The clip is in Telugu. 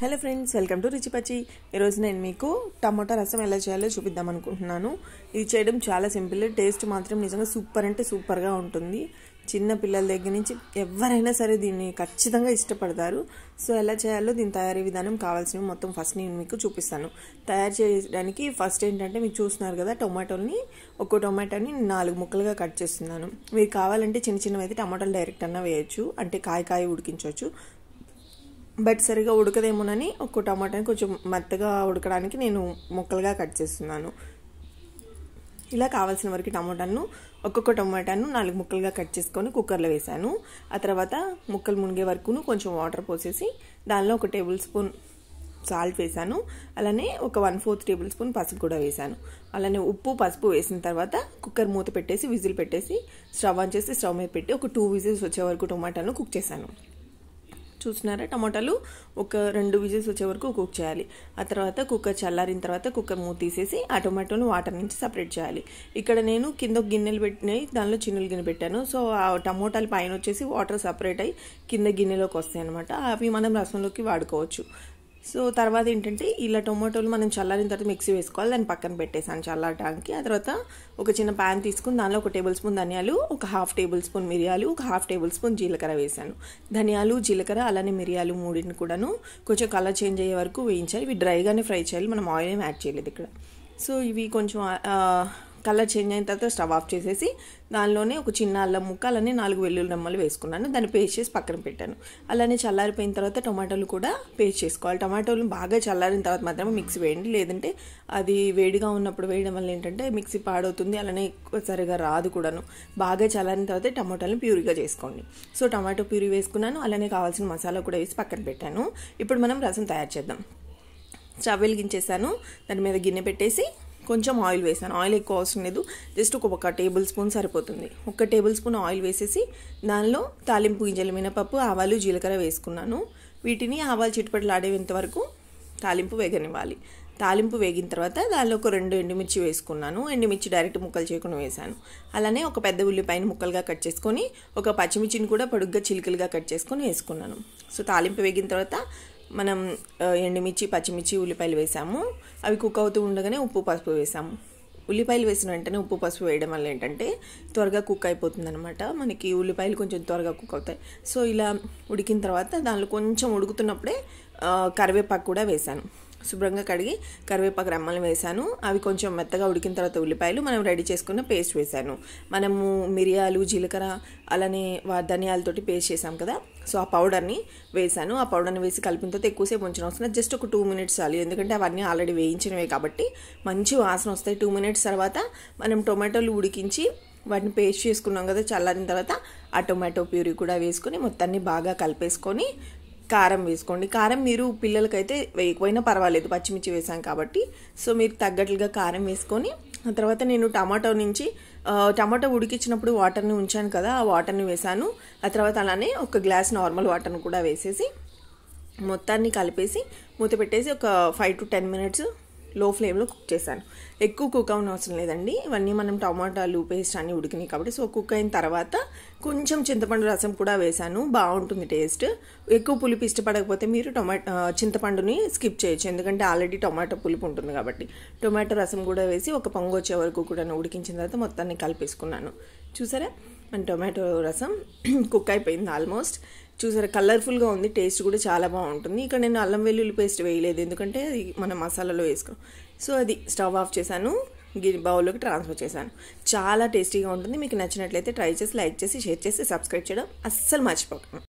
హలో ఫ్రెండ్స్ వెల్కమ్ టు రిచిపచ్చి ఈరోజు నేను మీకు టమాటా రసం ఎలా చేయాలో చూపిద్దాం అనుకుంటున్నాను ఇది చేయడం చాలా సింపుల్ టేస్ట్ మాత్రం నిజంగా సూపర్ అంటే సూపర్గా ఉంటుంది చిన్న పిల్లల దగ్గర నుంచి ఎవరైనా సరే దీన్ని ఖచ్చితంగా ఇష్టపడతారు సో ఎలా చేయాలో దీని తయారీ విధానం కావాల్సినవి మొత్తం ఫస్ట్ నేను మీకు చూపిస్తాను తయారు చేయడానికి ఫస్ట్ ఏంటంటే మీరు చూస్తున్నారు కదా టొమాటోని ఒక టొమాటోని నాలుగు ముక్కలుగా కట్ చేస్తున్నాను మీరు కావాలంటే చిన్న చిన్నవి అయితే టమాటాలు డైరెక్ట్ అన్నా వేయచ్చు అంటే కాయ కాయ ఉడికించవచ్చు బట్ సరిగా ఉడకదేమోనని ఒక టమాటాని కొంచెం మెత్తగా ఉడకడానికి నేను ముక్కలుగా కట్ చేస్తున్నాను ఇలా కావాల్సిన వరకు టమాటాను ఒక్కొక్క టమాటాను నాలుగు ముక్కలుగా కట్ చేసుకొని కుక్కర్లో వేశాను ఆ తర్వాత ముక్కలు మునిగే వరకును కొంచెం వాటర్ పోసేసి దానిలో ఒక టేబుల్ స్పూన్ సాల్ట్ వేశాను అలానే ఒక వన్ ఫోర్త్ టేబుల్ స్పూన్ పసుపు కూడా వేశాను అలానే ఉప్పు పసుపు వేసిన తర్వాత కుక్కర్ మూత పెట్టేసి విజిల్ పెట్టేసి స్టవ్ ఆన్ చేసి స్టవ్ మీద పెట్టి ఒక టూ విజిల్స్ వచ్చే వరకు టమాటాను కుక్ చేశాను చూసినారా టమాటాలు ఒక రెండు విజిల్స్ వచ్చే వరకు కుక్ చేయాలి ఆ తర్వాత కుక్కర్ చల్లారిన తర్వాత కుక్కర్ మూత తీసేసి ఆ టమాటోను వాటర్ నుంచి సపరేట్ చేయాలి ఇక్కడ నేను కింద గిన్నెలు పెట్టినాయి దానిలో చిన్నులు గిన్నె పెట్టాను సో ఆ టమోటాలు పైన వచ్చేసి వాటర్ సపరేట్ అయ్యి కింద గిన్నెలోకి వస్తాయి అనమాట అవి మనం రసంలోకి వాడుకోవచ్చు సో తర్వాత ఏంటంటే ఇలా టొమాటోలు మనం చల్లారిన తర్వాత మిక్సీ వేసుకోవాలి దాన్ని పక్కన పెట్టేసాను చల్లారడానికి ఆ తర్వాత ఒక చిన్న ప్యాన్ తీసుకుని దానిలో ఒక టేబుల్ స్పూన్ ధనియాలు ఒక హాఫ్ టేబుల్ స్పూన్ మిరియాలు ఒక హాఫ్ టేబుల్ స్పూన్ జీలకర్ర వేసాను ధనియాలు జీలకర్ర అలానే మిరియాలు మూడిని కూడాను కొంచెం కలర్ చేంజ్ అయ్యే వరకు వేయించాలి ఇవి డ్రైగానే ఫ్రై చేయాలి మనం ఆయిల్ ఏం యాడ్ చేయలేదు ఇక్కడ సో ఇవి కొంచెం కలర్ చేంజ్ అయిన తర్వాత స్టవ్ ఆఫ్ చేసేసి దానిలోనే ఒక చిన్న అల్లం ముక్క అలానే నాలుగు వెల్లుల్లి రమ్మలు వేసుకున్నాను దాన్ని పేస్ట్ చేసి పక్కన పెట్టాను అలానే చల్లారిపోయిన తర్వాత టమాటోలు కూడా పేస్ట్ చేసుకోవాలి టమాటోలు బాగా చల్లారిన తర్వాత మాత్రమే మిక్సీ వేయండి లేదంటే అది వేడిగా ఉన్నప్పుడు వేయడం వల్ల ఏంటంటే మిక్సీ పాడవుతుంది అలానే సరిగా రాదు కూడాను బాగా చల్లారిన తర్వాత టమాటాలను ప్యూరీగా చేసుకోండి సో టమాటో ప్యూరీ వేసుకున్నాను అలానే కావాల్సిన మసాలా కూడా వేసి పక్కన పెట్టాను ఇప్పుడు మనం రసం తయారు చేద్దాం స్టవ్ వెలిగించేసాను దాని మీద గిన్నె పెట్టేసి కొంచెం ఆయిల్ వేసాను ఆయిల్ ఎక్కువ అవసరం లేదు జస్ట్ ఒక టేబుల్ స్పూన్ సరిపోతుంది ఒక టేబుల్ స్పూన్ ఆయిల్ వేసేసి దానిలో తాలింపు గింజలు మినపప్పు ఆవాలు జీలకర్ర వేసుకున్నాను వీటిని ఆవాలు ఆడేంత వరకు తాలింపు వేగనివ్వాలి తాలింపు వేగిన తర్వాత దానిలో ఒక రెండు ఎండుమిర్చి వేసుకున్నాను ఎండుమిర్చి డైరెక్ట్ ముక్కలు చేయకుండా వేశాను అలానే ఒక పెద్ద ఉల్లిపాయ ముక్కలుగా కట్ చేసుకొని ఒక పచ్చిమిర్చిని కూడా పొడుగ్గా చిలుకలుగా కట్ చేసుకొని వేసుకున్నాను సో తాలింపు వేగిన తర్వాత మనం ఎండుమిర్చి పచ్చిమిర్చి ఉల్లిపాయలు వేసాము అవి కుక్ అవుతూ ఉండగానే ఉప్పు పసుపు వేసాము ఉల్లిపాయలు వేసిన వెంటనే ఉప్పు పసుపు వేయడం వల్ల ఏంటంటే త్వరగా కుక్ అయిపోతుంది అనమాట మనకి ఉల్లిపాయలు కొంచెం త్వరగా కుక్ అవుతాయి సో ఇలా ఉడికిన తర్వాత దానిలో కొంచెం ఉడుకుతున్నప్పుడే కరివేపాకు కూడా వేసాను శుభ్రంగా కడిగి కరివేపాకు రెమ్మలు వేశాను అవి కొంచెం మెత్తగా ఉడికిన తర్వాత ఉల్లిపాయలు మనం రెడీ చేసుకున్న పేస్ట్ వేశాను మనము మిరియాలు జీలకర్ర అలానే ధనియాలతోటి పేస్ట్ చేసాం కదా సో ఆ పౌడర్ని వేశాను ఆ పౌడర్ని వేసి కలిపిన తర్వాత ఎక్కువసేపు ఉంచిన వస్తుంది జస్ట్ ఒక టూ మినిట్స్ చాలు ఎందుకంటే అవన్నీ ఆల్రెడీ వేయించినవే కాబట్టి మంచి వాసన వస్తాయి టూ మినిట్స్ తర్వాత మనం టొమాటోలు ఉడికించి వాటిని పేస్ట్ చేసుకున్నాం కదా చల్లారిన తర్వాత ఆ టొమాటో ప్యూరీ కూడా వేసుకొని మొత్తాన్ని బాగా కలిపేసుకొని కారం వేసుకోండి కారం మీరు పిల్లలకైతే వేయకపోయినా పర్వాలేదు పచ్చిమిర్చి వేసాం కాబట్టి సో మీరు తగ్గట్లుగా కారం వేసుకొని ఆ తర్వాత నేను టమాటో నుంచి టమాటో ఉడికించినప్పుడు వాటర్ని ఉంచాను కదా ఆ వాటర్ని వేసాను ఆ తర్వాత అలానే ఒక గ్లాస్ నార్మల్ వాటర్ని కూడా వేసేసి మొత్తాన్ని కలిపేసి మూత పెట్టేసి ఒక ఫైవ్ టు టెన్ మినిట్స్ లో ఫ్లేమ్లో కుక్ చేశాను ఎక్కువ కుక్ అవ్వని అవసరం లేదండి ఇవన్నీ మనం టమాటాలు పేస్ట్ అన్నీ ఉడికినాయి కాబట్టి సో కుక్ అయిన తర్వాత కొంచెం చింతపండు రసం కూడా వేశాను బాగుంటుంది టేస్ట్ ఎక్కువ పులుపు ఇష్టపడకపోతే మీరు టొమాటో చింతపండుని స్కిప్ చేయొచ్చు ఎందుకంటే ఆల్రెడీ టొమాటో పులుపు ఉంటుంది కాబట్టి టొమాటో రసం కూడా వేసి ఒక పొంగు వచ్చే వరకు కూడా ఉడికించిన తర్వాత మొత్తాన్ని కలిపేసుకున్నాను చూసారా అండ్ టొమాటో రసం కుక్ అయిపోయింది ఆల్మోస్ట్ చూసారా కలర్ఫుల్గా ఉంది టేస్ట్ కూడా చాలా బాగుంటుంది ఇక్కడ నేను అల్లం వెల్లుల్లి పేస్ట్ వేయలేదు ఎందుకంటే అది మన మసాలాలో వేసుకో సో అది స్టవ్ ఆఫ్ చేశాను గిరి బౌల్లోకి ట్రాన్స్ఫర్ చేశాను చాలా టేస్టీగా ఉంటుంది మీకు నచ్చినట్లయితే ట్రై చేసి లైక్ చేసి షేర్ చేసి సబ్స్క్రైబ్ చేయడం అస్సలు మర్చిపోకండి